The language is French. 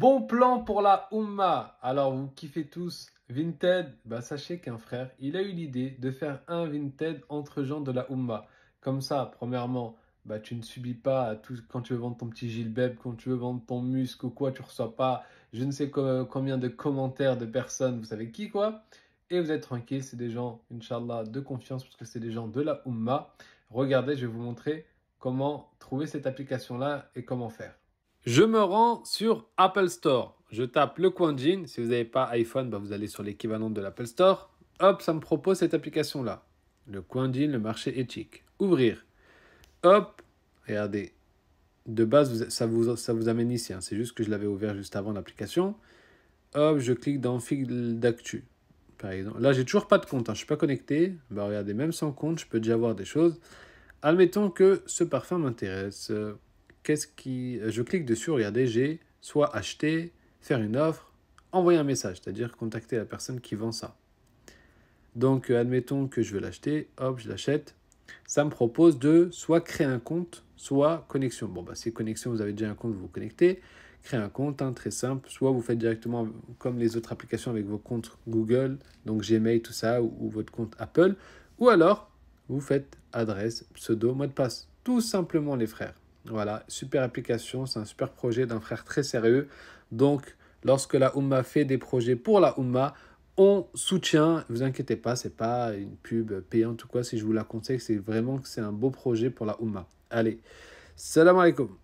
Bon plan pour la Oumma Alors, vous kiffez tous Vinted bah, Sachez qu'un frère, il a eu l'idée de faire un Vinted entre gens de la Oumma. Comme ça, premièrement, bah, tu ne subis pas tout, quand tu veux vendre ton petit Gilbeb, quand tu veux vendre ton muscle ou quoi, tu reçois pas je ne sais combien de commentaires de personnes, vous savez qui quoi. Et vous êtes tranquille, c'est des gens, Inch'Allah, de confiance, parce que c'est des gens de la Oumma. Regardez, je vais vous montrer comment trouver cette application-là et comment faire. Je me rends sur Apple Store. Je tape le jean. Si vous n'avez pas iPhone, bah, vous allez sur l'équivalent de l'Apple Store. Hop, ça me propose cette application-là. Le jean, le marché éthique. Ouvrir. Hop, regardez. De base, ça vous, ça vous amène ici. Hein. C'est juste que je l'avais ouvert juste avant l'application. Hop, je clique dans fil d'actu. Par exemple. Là, j'ai toujours pas de compte. Hein. Je ne suis pas connecté. Bah, regardez, même sans compte, je peux déjà voir des choses. Admettons que ce parfum m'intéresse qu'est-ce qui... Euh, je clique dessus, regardez, j'ai soit acheter, faire une offre, envoyer un message, c'est-à-dire contacter la personne qui vend ça. Donc, euh, admettons que je veux l'acheter, hop, je l'achète. Ça me propose de soit créer un compte, soit connexion. Bon, bah, si connexion, vous avez déjà un compte, vous vous connectez. Créer un compte, hein, très simple. Soit vous faites directement comme les autres applications avec vos comptes Google, donc Gmail, tout ça, ou votre compte Apple. Ou alors, vous faites adresse, pseudo, mot de passe. Tout simplement, les frères. Voilà, super application, c'est un super projet d'un frère très sérieux. Donc, lorsque la Oumma fait des projets pour la Oumma, on soutient. vous inquiétez pas, c'est pas une pub payante ou quoi. Si je vous la conseille, c'est vraiment que c'est un beau projet pour la Oumma. Allez, salam alaikum.